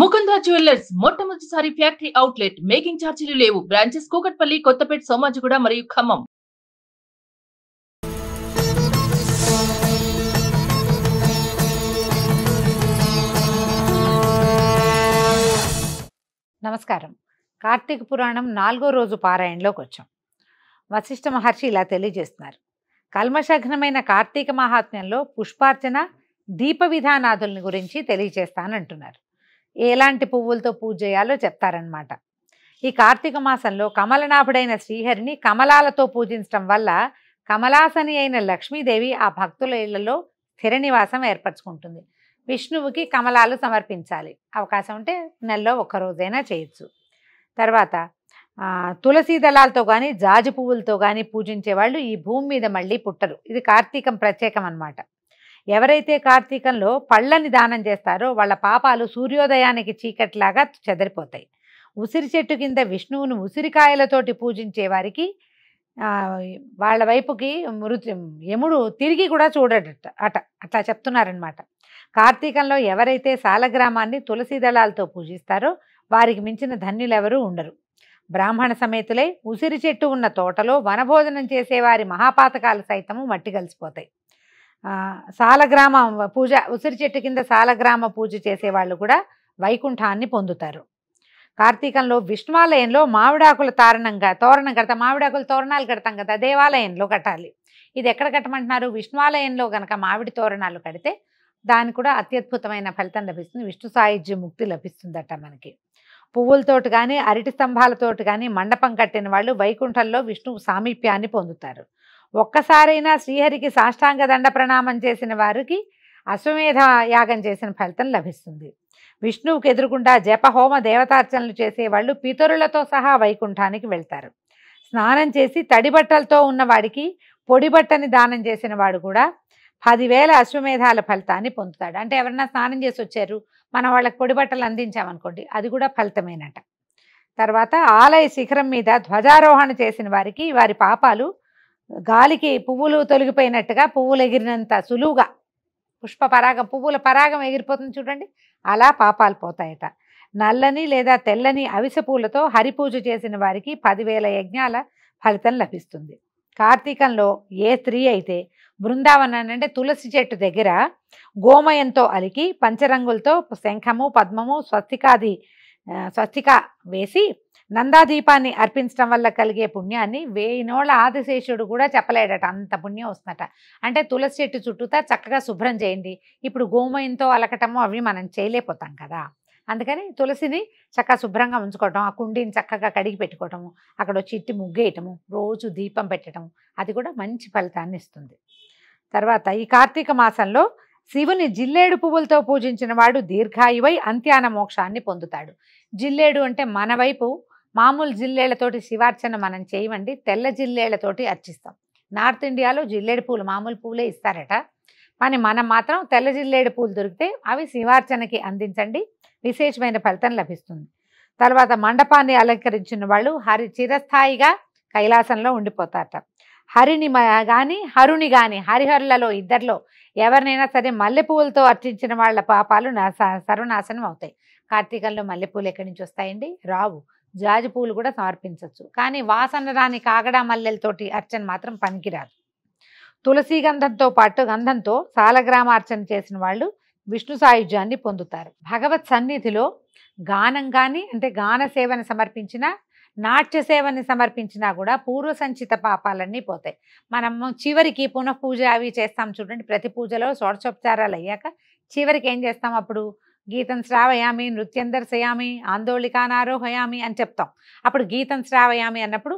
Mukunda jewellers మొట్టమొదటిసారి factory outlet making ఛార్జీలు లేవు బ్రాంచెస్ కూకట్పల్లి కొత్తపేట సోమాజిగూడ మరియు ఖమ్మం నమస్కారం కార్తీక పురాణం నాలుగో రోజు పారాయణలోకి వచ్చాం వశిష్ఠ మహర్షి ఇలా తెలియజేస్తున్నారు కల్మశగ్నమైన కార్తీక మహాత్మ్యంలో పుష్పార్చన దీప విధానాదుల్ని గురించి తెలియజేస్తానంటున్నారు ఎలాంటి పువ్వులతో పూజ చేయాలో చెప్తారనమాట ఈ కార్తీక మాసంలో కమలనాభుడైన శ్రీహరిని కమలాలతో పూజించడం వల్ల కమలాసని అయిన లక్ష్మీదేవి ఆ భక్తుల ఇళ్లలో స్థిర నివాసం ఏర్పరచుకుంటుంది విష్ణువుకి కమలాలు సమర్పించాలి అవకాశం ఉంటే నెలలో ఒక్కరోజైనా చేయొచ్చు తర్వాత తులసీ దళాలతో కానీ జాజి పువ్వులతో కానీ పూజించే వాళ్ళు ఈ భూమి మీద మళ్ళీ పుట్టరు ఇది కార్తీకం ప్రత్యేకం అనమాట ఎవరైతే కార్తీకంలో పళ్ళని దానం చేస్తారో వాళ్ళ పాపాలు సూర్యోదయానికి చీకట్లాగా చెదరిపోతాయి ఉసిరి చెట్టు కింద విష్ణువును ఉసిరికాయలతోటి పూజించే వారికి వాళ్ళ వైపుకి మృతి యముడు తిరిగి కూడా చూడడట అట అట్లా చెప్తున్నారనమాట కార్తీకంలో ఎవరైతే సాలగ్రామాన్ని తులసి దళాలతో పూజిస్తారో వారికి మించిన ధన్యులెవరూ ఉండరు బ్రాహ్మణ సమేతులై ఉసిరి చెట్టు ఉన్న తోటలో వనభోజనం చేసేవారి మహాపాతకాలు సైతము మట్టి కలిసిపోతాయి సాలగ్రామ పూజ ఉసిరి చెట్టు కింద సాలగ్రామ పూజ చేసేవాళ్ళు కూడా వైకుంఠాన్ని పొందుతారు కార్తీకంలో విష్ణువాలయంలో మామిడాకుల తారణంగా తోరణం కడతాం మామిడాకుల తోరణాలు కడతాం కదా దేవాలయంలో కట్టాలి ఇది ఎక్కడ కట్టమంటున్నారు విష్ణువాలయంలో కనుక మామిడి తోరణాలు కడితే దానికి కూడా అత్యద్భుతమైన ఫలితం లభిస్తుంది విష్ణు సాయుధ్య ముక్తి లభిస్తుందట మనకి పువ్వులతోటి కానీ అరటి స్తంభాలతోటి కానీ మండపం కట్టిన వాళ్ళు వైకుంఠంలో విష్ణు సామీప్యాన్ని పొందుతారు ఒక్కసారైనా శ్రీహరికి సాష్టాంగ దండ ప్రణామం చేసిన వారికి అశ్వమేధ యాగం చేసిన ఫలితం లభిస్తుంది విష్ణువుకు ఎదురుకుండా జపహోమ దేవతార్చనలు చేసే వాళ్ళు పితరులతో సహా వైకుంఠానికి వెళ్తారు స్నానం చేసి తడి బట్టలతో ఉన్నవాడికి పొడి బట్టని దానం చేసిన వాడు కూడా పదివేల అశ్వమేధాల ఫలితాన్ని పొందుతాడు అంటే ఎవరన్నా స్నానం చేసి వచ్చారు మనం వాళ్ళకి పొడి బట్టలు అందించామనుకోండి అది కూడా ఫలితమేనట తర్వాత ఆలయ శిఖరం మీద ధ్వజారోహణ చేసిన వారికి వారి పాపాలు గాలికి పువ్వులు తొలగిపోయినట్టుగా పువ్వులు ఎగిరినంత సులువుగా పుష్ప పరాగం పువ్వుల పరాగం ఎగిరిపోతుంది చూడండి అలా పాపాలు పోతాయట నల్లని లేదా తెల్లని అవిసె పూలతో హరిపూజ చేసిన వారికి పదివేల యజ్ఞాల ఫలితం లభిస్తుంది కార్తీకంలో ఏ స్త్రీ అయితే బృందావనం అంటే తులసి చెట్టు దగ్గర గోమయంతో అలికి పంచరంగులతో శంఖము పద్మము స్వస్తికాది స్వస్తిక వేసి నందాదీపాన్ని అర్పించడం వల్ల కలిగే పుణ్యాన్ని వేయినోళ్ళ ఆదిశేషుడు కూడా చెప్పలేడట అంత పుణ్యం వస్తుందట అంటే తులసి చెట్టు చుట్టూతా చక్కగా శుభ్రం చేయండి ఇప్పుడు గోమయంతో అలకటము అవి మనం చేయలేకపోతాం కదా అందుకని తులసిని చక్కగా శుభ్రంగా ఉంచుకోవటం ఆ కుండీని చక్కగా కడిగి పెట్టుకోవటము అక్కడ చిట్టి ముగ్గేయటము రోజు దీపం పెట్టడం అది కూడా మంచి ఫలితాన్ని ఇస్తుంది తర్వాత ఈ కార్తీక మాసంలో శివుని జిల్లేడు పువ్వులతో పూజించిన వాడు దీర్ఘాయువై అంత్యాన మోక్షాన్ని పొందుతాడు జిల్లేడు అంటే మన వైపు మామూలు జిల్లేళ్లతోటి శివార్చన మనం చేయమండి తెల్ల జిల్లేళ్లతోటి అర్చిస్తాం నార్త్ ఇండియాలో జిల్లేడు పూలు మామూలు పూలే ఇస్తారట కానీ మనం మాత్రం తెల్ల జిల్లేడు పూలు దొరికితే అవి శివార్చనకి అందించండి విశేషమైన ఫలితం లభిస్తుంది తర్వాత మండపాన్ని అలంకరించిన వాళ్ళు హరి చిరస్థాయిగా కైలాసంలో ఉండిపోతారట హరిని కానీ హరుని కానీ హరిహరులలో ఇద్దరిలో ఎవరినైనా సరే మల్లెపూలతో అర్చించిన వాళ్ళ పాపాలు సర్వనాశనం అవుతాయి కార్తీకంలో మల్లెపూలు ఎక్కడి నుంచి వస్తాయండి రావు జాజి పువ్వులు కూడా సమర్పించవచ్చు కానీ వాసన రాని కాగడా మల్లెలతోటి అర్చన మాత్రం పనికిరాదు తులసి గంధంతో పాటు గంధంతో సాలగ్రామ అర్చన చేసిన వాళ్ళు విష్ణు సాయుధ్యాన్ని పొందుతారు భగవత్ సన్నిధిలో గానం కానీ అంటే గాన సేవని సమర్పించిన నాట్య సేవని సమర్పించినా కూడా పూర్వ సంచిత పాపాలన్నీ పోతాయి మనము చివరికి పునఃపూజ అవి చేస్తాం చూడండి ప్రతి పూజలో షోడశోపచారాలు అయ్యాక చివరికి ఏం చేస్తాం అప్పుడు గీతం శ్రావయామి నృత్యం దర్శయామి ఆందోళికానారోహయామి అని చెప్తాం అప్పుడు గీతం శ్రావయామి అన్నప్పుడు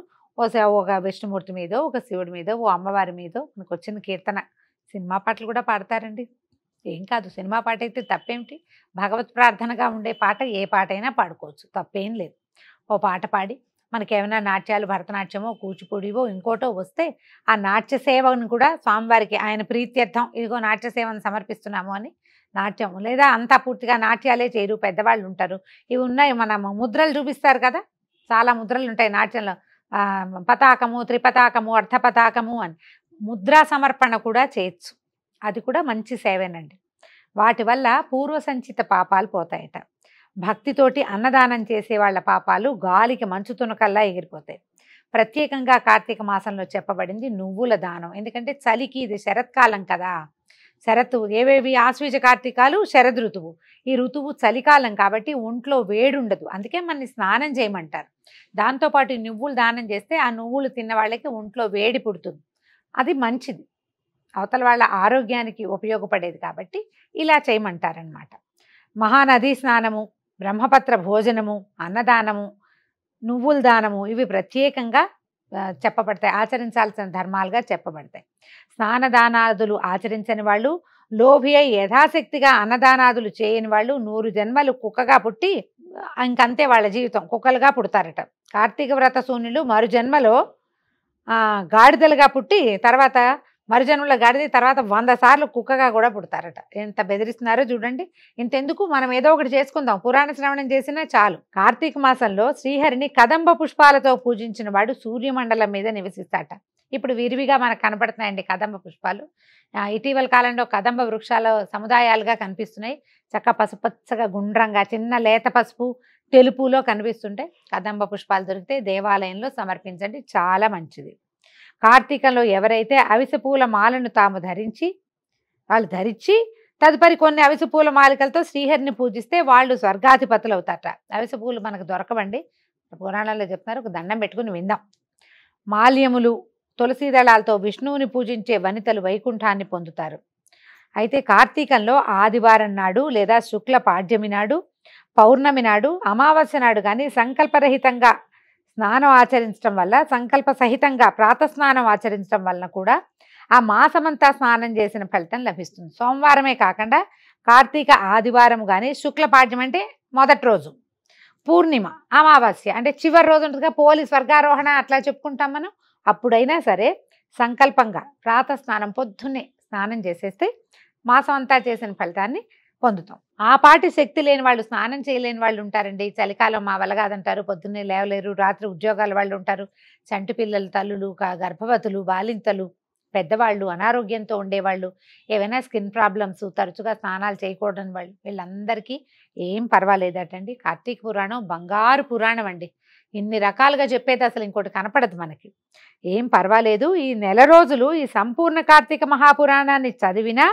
ఒక విష్ణుమూర్తి మీద ఒక శివుడి మీద ఓ అమ్మవారి మీదో మనకు వచ్చిన కీర్తన సినిమా పాటలు కూడా పాడతారండి ఏం కాదు సినిమా పాట అయితే తప్పేమిటి భగవత్ ప్రార్థనగా ఉండే పాట ఏ పాట అయినా పాడుకోవచ్చు తప్పేం లేదు ఓ పాట పాడి మనకేమైనా నాట్యాలు భరతనాట్యమో కూచిపూడివో ఇంకోటో వస్తే ఆ నాట్య సేవను కూడా స్వామివారికి ఆయన ప్రీత్యర్థం ఇదిగో నాట్య సేవను సమర్పిస్తున్నాము అని నాట్యం లేదా అంతా పూర్తిగా నాట్యాలే చేయరు పెద్దవాళ్ళు ఉంటారు ఇవి ఉన్నాయి మన ముద్రలు చూపిస్తారు కదా చాలా ముద్రలు ఉంటాయి నాట్యంలో పతాకము త్రిపతాకము అర్ధపతాకము అని ముద్రా సమర్పణ కూడా చేయొచ్చు అది కూడా మంచి సేవేనండి వాటి వల్ల పూర్వసంచిత పాపాలు పోతాయట భక్తితోటి అన్నదానం చేసే వాళ్ళ పాపాలు గాలికి మంచు తునకల్లా ఎగిరిపోతాయి ప్రత్యేకంగా కార్తీక మాసంలో చెప్పబడింది నువ్వుల దానం ఎందుకంటే చలికి ఇది శరత్కాలం కదా శరత్తు ఏవేవి ఆశ్వీజ కార్తీకాలు శరద్ ఋతువు ఈ ఋతువు చలికాలం కాబట్టి ఒంట్లో వేడుండదు అందుకే మనని స్నానం చేయమంటారు దాంతోపాటు నువ్వులు దానం చేస్తే ఆ నువ్వులు తిన్న వాళ్ళకి ఒంట్లో వేడి పుడుతుంది అది మంచిది అవతల వాళ్ళ ఆరోగ్యానికి ఉపయోగపడేది కాబట్టి ఇలా చేయమంటారనమాట మహానదీ స్నానము బ్రహ్మపత్ర భోజనము అన్నదానము నువ్వుల దానము ఇవి ప్రత్యేకంగా చెప్పబడతాయి ఆచరించాల్సిన ధర్మాలుగా చెప్పబడతాయి స్నానదానాదులు ఆచరించని వాళ్ళు లోభి అయి యథాశక్తిగా అన్నదానాదులు చేయని వాళ్ళు నూరు జన్మలు కుక్కగా పుట్టి ఇంకంతే వాళ్ళ జీవితం కుక్కలుగా పుడతారట కార్తీక వ్రత శూన్యులు మరు జన్మలో గాడిదలుగా పుట్టి తర్వాత మరుజనుల గాడిది తర్వాత వంద సార్లు కుక్కగా కూడా పుడతారట ఎంత బెదిరిస్తున్నారో చూడండి ఇంతెందుకు మనం ఏదో ఒకటి చేసుకుందాం పురాణ శ్రవణం చేసినా చాలు కార్తీక మాసంలో శ్రీహరిని కదంబ పుష్పాలతో పూజించిన వాడు సూర్యమండలం మీద నివసిస్తాట ఇప్పుడు విరివిగా మనకు కనపడుతున్నాయండి కదంబ పుష్పాలు ఇటీవల కాలంలో కదంబ వృక్షాలు సముదాయాలుగా కనిపిస్తున్నాయి చక్క పసుపచ్చగా గుండ్రంగా చిన్న లేత పసుపు తెలుపులో కనిపిస్తుంటే కదంబ పుష్పాలు దొరికితే దేవాలయంలో సమర్పించండి చాలా మంచిది కార్తీకంలో ఎవరైతే అవిసె పూల మాలను తాము ధరించి వాళ్ళు ధరించి తదుపరి కొన్ని అవిసె పూల మాలికలతో శ్రీహరిని పూజిస్తే వాళ్ళు స్వర్గాధిపతులు అవుతారట అవిసె పూలు మనకు దొరకవండి పురాణాల్లో చెప్తున్నారు ఒక దండం పెట్టుకుని విందాం మాల్యములు తులసి దళాలతో విష్ణువుని పూజించే వనితలు వైకుంఠాన్ని పొందుతారు అయితే కార్తీకంలో ఆదివారం నాడు లేదా శుక్ల పాడ్యమి నాడు పౌర్ణమి నాడు అమావాస్య నాడు కానీ సంకల్పరహితంగా స్నానం ఆచరించడం వల్ల సంకల్ప సహితంగా ప్రాత స్నానం ఆచరించడం వలన కూడా ఆ మాసమంతా స్నానం చేసిన ఫలితం లభిస్తుంది సోమవారమే కాకుండా కార్తీక ఆదివారం కానీ శుక్లపాఠ్యం అంటే మొదటి రోజు పూర్ణిమ అమావాస్య అంటే చివరి రోజు ఉంటుందిగా పోలీస్ వర్గారోహణ అట్లా చెప్పుకుంటాం మనం అప్పుడైనా సరే సంకల్పంగా ప్రాత స్నానం పొద్దున్నే స్నానం చేసేస్తే మాసం అంతా చేసిన ఫలితాన్ని పొందుతాం ఆ పాటి శక్తి లేని వాళ్ళు స్నానం చేయలేని వాళ్ళు ఉంటారండి చలికాలం మా వలగాదంటారు పొద్దున్నే లేవలేరు రాత్రి ఉద్యోగాల వాళ్ళు ఉంటారు చంటి పిల్లల తల్లులు గర్భవతులు బాలింతలు పెద్దవాళ్ళు అనారోగ్యంతో ఉండేవాళ్ళు ఏవైనా స్కిన్ ప్రాబ్లమ్స్ తరచుగా స్నానాలు చేయకూడని వాళ్ళు వీళ్ళందరికీ ఏం పర్వాలేదటండి కార్తీక పురాణం బంగారు పురాణం అండి ఇన్ని రకాలుగా చెప్పేది అసలు ఇంకోటి కనపడదు మనకి ఏం పర్వాలేదు ఈ నెల రోజులు ఈ సంపూర్ణ కార్తీక మహాపురాణాన్ని చదివినా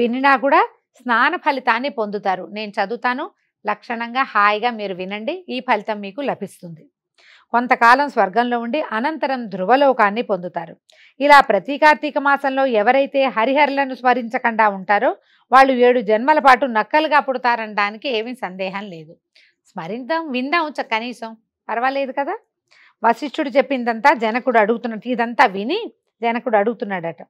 వినినా కూడా స్నాన ఫలితాన్ని పొందుతారు నేను చదువుతాను లక్షణంగా హాయిగా మీరు వినండి ఈ ఫలితం మీకు లభిస్తుంది కొంతకాలం స్వర్గంలో ఉండి అనంతరం ధ్రువలోకాన్ని పొందుతారు ఇలా ప్రతి కార్తీక మాసంలో ఎవరైతే హరిహరులను స్మరించకుండా ఉంటారో వాళ్ళు ఏడు జన్మల పాటు నక్కలుగా పుడతారనడానికి ఏమీ సందేహం లేదు స్మరిద్దాం విందాం కనీసం పర్వాలేదు కదా వశిష్ఠుడు చెప్పిందంతా జనకుడు అడుగుతున్నట్టు ఇదంతా విని జనకుడు అడుగుతున్నాడట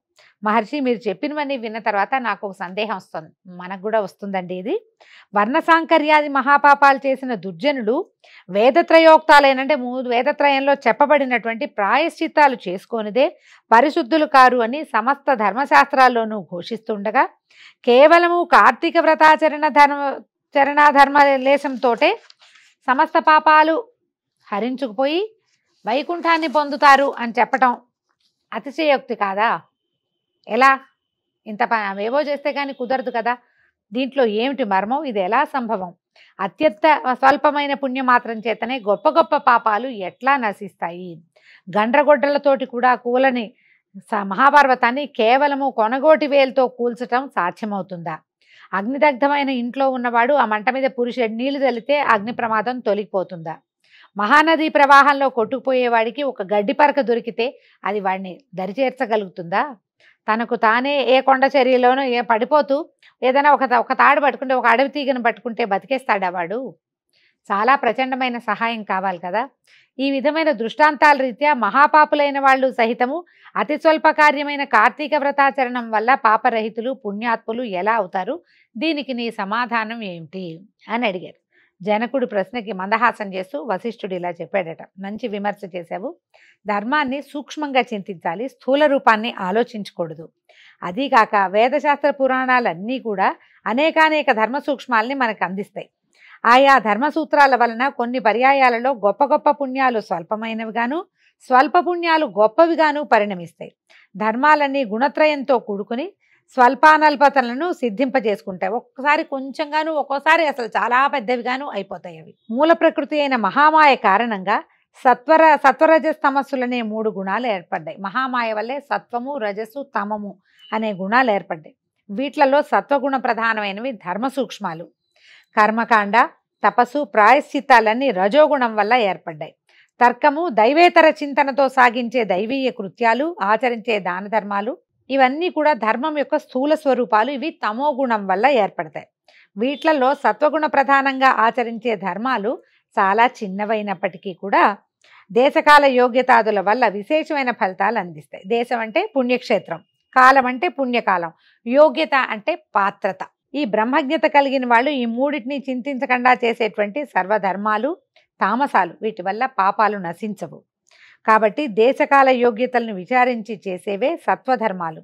మహర్షి మీరు చెప్పినవన్నీ విన్న తర్వాత నాకు ఒక సందేహం వస్తుంది మనకు కూడా వస్తుందండి ఇది వర్ణ సాంకర్యాది మహాపాపాలు చేసిన దుర్జనుడు వేదత్రయోక్తాలేనంటే మూడు వేదత్రయంలో చెప్పబడినటువంటి ప్రాయశ్చిత్తాలు చేసుకొనిదే పరిశుద్ధులు కారు అని సమస్త ధర్మశాస్త్రాల్లోనూ ఘోషిస్తుండగా కేవలము కార్తీక వ్రతాచరణ ధర్మ చరణాధర్మ లేశంతోటే సమస్త పాపాలు హరించుకుపోయి వైకుంఠాన్ని పొందుతారు అని చెప్పటం అతిశయోక్తి కాదా ఎలా ఇంత ఏవో చేస్తే కానీ కుదరదు కదా దీంట్లో ఏమిటి మర్మం ఇది ఎలా సంభవం అత్యంత స్వల్పమైన పుణ్యం మాత్రం చేతనే గొప్ప గొప్ప పాపాలు ఎట్లా నశిస్తాయి గండ్రగొడ్డలతోటి కూడా కూలని మహాపర్వతాన్ని కేవలము కొనగోటి వేలతో కూల్చటం సాధ్యమవుతుందా అగ్నిదగ్ధమైన ఇంట్లో ఉన్నవాడు ఆ మంట మీద పురుషుడు నీళ్లు చల్లితే అగ్ని ప్రమాదం తొలిగిపోతుందా మహానదీ ప్రవాహంలో కొట్టుకుపోయేవాడికి ఒక గడ్డిపరక దొరికితే అది వాడిని దరిచేర్చగలుగుతుందా తనకు తానే ఏ కొండ చర్యలోనూ ఏ పడిపోతూ ఏదైనా ఒక ఒక తాడు పట్టుకుంటే ఒక అడవి తీగను పట్టుకుంటే బతికేస్తాడా వాడు చాలా ప్రచండమైన సహాయం కావాలి కదా ఈ విధమైన దృష్టాంతాల రీత్యా మహాపాపులైన వాళ్ళు సహితము అతి స్వల్ప కార్యమైన కార్తీక వ్రతాచరణం వల్ల పాపరహితులు పుణ్యాత్ములు ఎలా అవుతారు దీనికి నీ సమాధానం ఏమిటి అని అడిగారు జనకుడు ప్రశ్నకి మందహాసం చేస్తూ వశిష్ఠుడు ఇలా చెప్పాడట మంచి విమర్శ చేశావు ధర్మాన్ని సూక్ష్మంగా చింతించాలి స్థూల రూపాన్ని ఆలోచించకూడదు అదీకాక వేదశాస్త్ర పురాణాలన్నీ కూడా అనేకానేక ధర్మ సూక్ష్మాల్ని మనకు అందిస్తాయి ఆయా ధర్మ సూత్రాల వలన కొన్ని పర్యాయాలలో గొప్ప గొప్ప పుణ్యాలు స్వల్పమైనవిగాను స్వల్ప పుణ్యాలు గొప్పవిగాను పరిణమిస్తాయి ధర్మాలన్నీ గుణత్రయంతో కూడుకుని స్వల్పానల్పతలను సిద్ధింపజేసుకుంటాయి ఒక్కసారి కొంచెంగాను ఒక్కోసారి అసలు చాలా పెద్దవిగాను అయిపోతాయి అవి మూల ప్రకృతి అయిన మహామాయ కారణంగా సత్వర సత్వరజ తమస్సులనే మూడు గుణాలు ఏర్పడ్డాయి మహామాయ వల్లే సత్వము రజస్సు తమము అనే గుణాలు ఏర్పడ్డాయి వీట్లలో సత్వగుణ ప్రధానమైనవి ధర్మ సూక్ష్మాలు కర్మకాండ తపస్సు ప్రాయశ్చిత్తాలన్నీ రజోగుణం వల్ల ఏర్పడ్డాయి తర్కము దైవేతర చింతనతో సాగించే దైవీయ కృత్యాలు ఆచరించే దాన ధర్మాలు ఇవన్నీ కూడా ధర్మం యొక్క స్థూల స్వరూపాలు ఇవి తమో గుణం వల్ల ఏర్పడతాయి వీట్లలో సత్వగుణ ప్రధానంగా ఆచరించే ధర్మాలు చాలా చిన్నవైనప్పటికీ కూడా దేశకాల యోగ్యతాదుల వల్ల విశేషమైన ఫలితాలు అందిస్తాయి దేశం అంటే పుణ్యక్షేత్రం కాలం అంటే పుణ్యకాలం యోగ్యత అంటే పాత్రత ఈ బ్రహ్మజ్ఞత కలిగిన వాళ్ళు ఈ మూడింటిని చింతించకుండా చేసేటువంటి సర్వధర్మాలు తామసాలు వీటి వల్ల పాపాలు నశించవు కాబట్టి దేశకాల యోగ్యతలను విచారించి చేసేవే సత్వధర్మాలు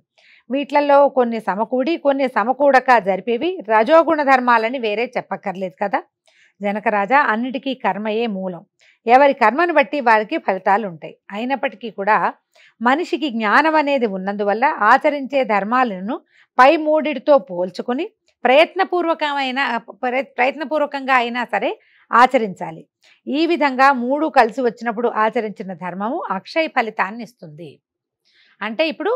వీట్లలో కొన్ని సమకూడి కొన్ని సమకూడక జరిపేవి రజోగుణ ధర్మాలని వేరే చెప్పక్కర్లేదు కదా జనకరాజా అన్నిటికీ కర్మయే మూలం ఎవరి కర్మను బట్టి వారికి ఫలితాలు ఉంటాయి అయినప్పటికీ కూడా మనిషికి జ్ఞానం అనేది ఉన్నందువల్ల ఆచరించే ధర్మాలను పై మూడిటితో పోల్చుకుని ప్రయత్నపూర్వకమైన ప్రయత్నపూర్వకంగా అయినా సరే ఆచరించాలి ఈ విధంగా మూడు కలిసి వచ్చినప్పుడు ఆచరించిన ధర్మము అక్షయ ఫలితాన్ని ఇస్తుంది అంటే ఇప్పుడు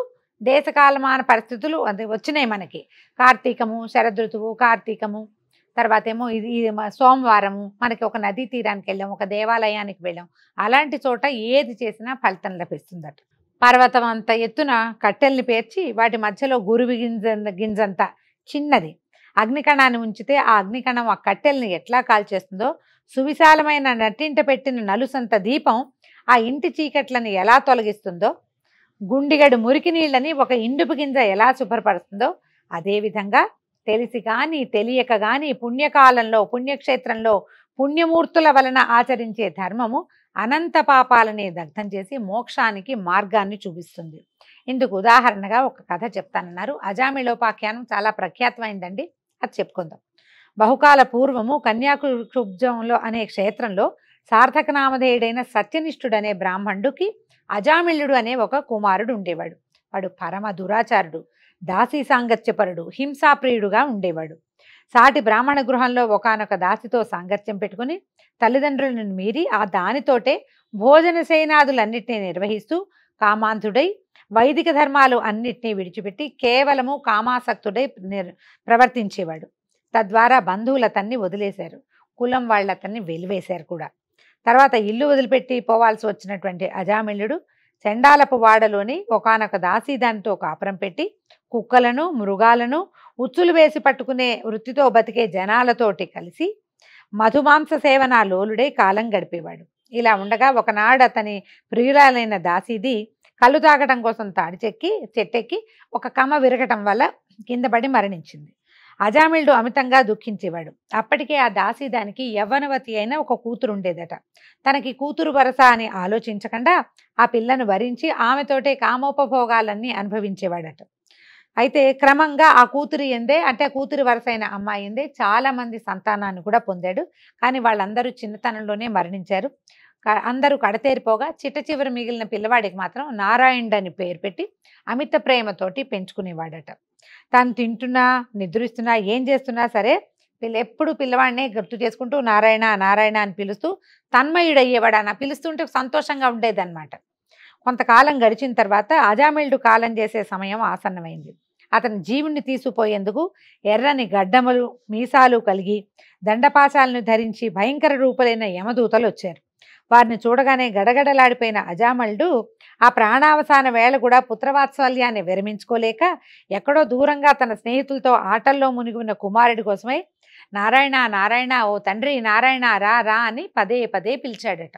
దేశకాలమాన పరిస్థితులు అంటే వచ్చినాయి మనకి కార్తీకము శరదృతువు కార్తీకము తర్వాత ఏమో ఇది సోమవారము మనకి ఒక నదీ తీరానికి వెళ్ళాం ఒక దేవాలయానికి వెళ్ళాం అలాంటి చోట ఏది చేసినా ఫలితం లభిస్తుందట పర్వతం అంత ఎత్తున కట్టెల్ని పేర్చి వాటి మధ్యలో గురువి గింజ గింజంత చిన్నది అగ్నికణాన్ని ఉంచితే ఆ అగ్నికణం ఆ కట్టెల్ని ఎట్లా కాల్చేస్తుందో సువిశాలమైన నటింట పెట్టిన నలుసంత దీపం ఆ ఇంటి చీకట్లను ఎలా తొలగిస్తుందో గుండిగడు మురికి నీళ్ళని ఒక ఇండుపు గింజ ఎలా శుభ్రపరుస్తుందో అదేవిధంగా తెలిసి కానీ తెలియక కానీ పుణ్యకాలంలో పుణ్యక్షేత్రంలో పుణ్యమూర్తుల వలన ఆచరించే ధర్మము అనంత పాపాలని దగ్ధం చేసి మోక్షానికి మార్గాన్ని చూపిస్తుంది ఇందుకు ఉదాహరణగా ఒక కథ చెప్తానన్నారు అజామిలోపాఖ్యానం చాలా ప్రఖ్యాతమైందండి అది చెప్పుకుందాం బహుకాల పూర్వము కన్యాకుక్షుబ్జంలో అనే క్షేత్రంలో సార్థక సార్థకనామధేయుడైన సత్యనిష్ఠుడనే బ్రాహ్మణుడికి అజామిళ్ళుడు అనే ఒక కుమారుడు ఉండేవాడు వాడు పరమ దురాచారుడు దాసీ సాంగత్యపరుడు హింసాప్రియుడుగా ఉండేవాడు సాటి బ్రాహ్మణ గృహంలో ఒకనొక దాసితో సాంగత్యం పెట్టుకుని తల్లిదండ్రులను మీరి ఆ దానితోటే భోజన సేనాదులన్నింటినీ నిర్వహిస్తూ కామాంధుడై వైదిక ధర్మాలు అన్నిటినీ విడిచిపెట్టి కేవలము కామాసక్తుడై ప్రవర్తించేవాడు తద్వారా బంధువులు అతన్ని వదిలేశారు కులం వాళ్ళు అతన్ని వెలివేశారు కూడా తర్వాత ఇల్లు వదిలిపెట్టి పోవాల్సి వచ్చినటువంటి అజామిళ్ళుడు చెండాలపు వాడలోని ఒకనొక దాసీదానితో కాపురం పెట్టి కుక్కలను మృగాలను ఉచ్చులు వేసి పట్టుకునే వృత్తితో బతికే జనాలతోటి కలిసి మధుమాంస సేవన లోలుడే కాలం గడిపేవాడు ఇలా ఉండగా ఒకనాడు అతని ప్రియురాలైన దాసీది కళ్ళు తాగడం కోసం తాడి చెక్కి చెట్టెక్కి ఒక కమ్మ విరగటం వల్ల కింద పడి మరణించింది అజామిల్డు అమితంగా దుఃఖించేవాడు అప్పటికే ఆ దాసి దానికి యవ్వనవతి అయిన ఒక కూతురు ఉండేదట తనకి కూతురు వరస అని ఆలోచించకుండా ఆ పిల్లను వరించి ఆమెతోటే కామోపభోగాలన్నీ అనుభవించేవాడట అయితే క్రమంగా ఆ కూతురు ఎందే అంటే కూతురు కూతురు వరసైన అమ్మాయి ఎందే చాలామంది సంతానాన్ని కూడా పొందాడు కానీ వాళ్ళందరూ చిన్నతనంలోనే మరణించారు అందరూ కడతేరిపోగా చిట్ట చివరి మిగిలిన పిల్లవాడికి మాత్రం నారాయణ అని పేరు పెట్టి అమిత ప్రేమతోటి పెంచుకునేవాడట తను తింటున్నా నిద్రిస్తున్నా ఏం చేస్తున్నా సరే వీళ్ళు ఎప్పుడు పిల్లవాడినే గుర్తు చేసుకుంటూ నారాయణ నారాయణ అని పిలుస్తూ తన్మయుడయ్యేవాడు అని పిలుస్తుంటే సంతోషంగా ఉండేదన్నమాట కొంతకాలం గడిచిన తర్వాత అజామిల్డు కాలం చేసే సమయం ఆసన్నమైంది అతని జీవుని తీసుకుపోయేందుకు ఎర్రని గడ్డములు మీసాలు కలిగి దండపాశాలను ధరించి భయంకర రూపులైన యమదూతలు వచ్చారు వారిని చూడగానే గడగడలాడిపోయిన అజామల్డు ఆ ప్రాణావసాన వేళ కూడా పుత్రవాత్సల్యాన్ని విరమించుకోలేక ఎక్కడో దూరంగా తన స్నేహితులతో ఆటల్లో మునిగి ఉన్న కుమారుడి కోసమై నారాయణ నారాయణ ఓ తండ్రి నారాయణ రా రా అని పదే పదే పిలిచాడట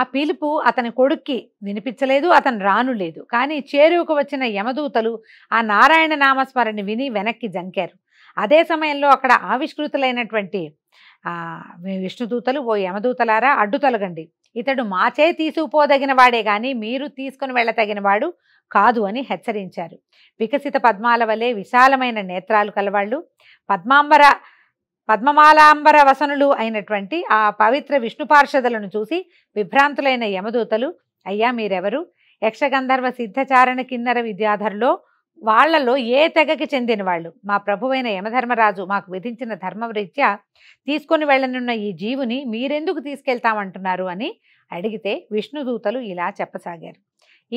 ఆ పిలుపు అతని కొడుక్కి వినిపించలేదు అతను రాను లేదు కానీ చేరువకు వచ్చిన యమదూతలు ఆ నారాయణ నామస్మరణి విని వెనక్కి జంకారు అదే సమయంలో అక్కడ ఆవిష్కృతులైనటువంటి మీ విష్ణుదూతలు ఓ యమదూతలారా అడ్డు తొలగండి ఇతడు మాచే తీసుకుపోదగిన వాడే గాని మీరు తీసుకుని వెళ్ళతగిన వాడు కాదు అని హెచ్చరించారు వికసిత పద్మాల వలె విశాలమైన నేత్రాలు కలవాళ్ళు పద్మాంబర పద్మమాలాంబర వసనులు అయినటువంటి ఆ పవిత్ర విష్ణు పార్షదులను చూసి విభ్రాంతులైన యమదూతలు అయ్యా మీరెవరు యక్షగంధర్వ సిద్ధచారణ కిన్నర విద్యాధరులో వాళ్లలో ఏ తెగకి చెందిన వాళ్ళు మా ప్రభువైన యమధర్మరాజు మాకు విధించిన ధర్మరీత్యా తీసుకొని వెళ్ళనున్న ఈ జీవుని మీరెందుకు తీసుకెళ్తామంటున్నారు అని అడిగితే విష్ణుదూతలు ఇలా చెప్పసాగారు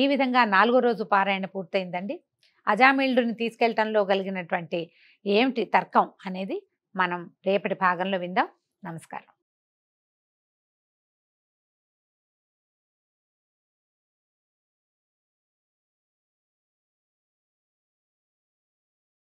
ఈ విధంగా నాలుగో రోజు పారాయణ పూర్తయిందండి అజామీళ్ళుని తీసుకెళ్లటంలో కలిగినటువంటి ఏమిటి తర్కం అనేది మనం రేపటి భాగంలో విందాం నమస్కారం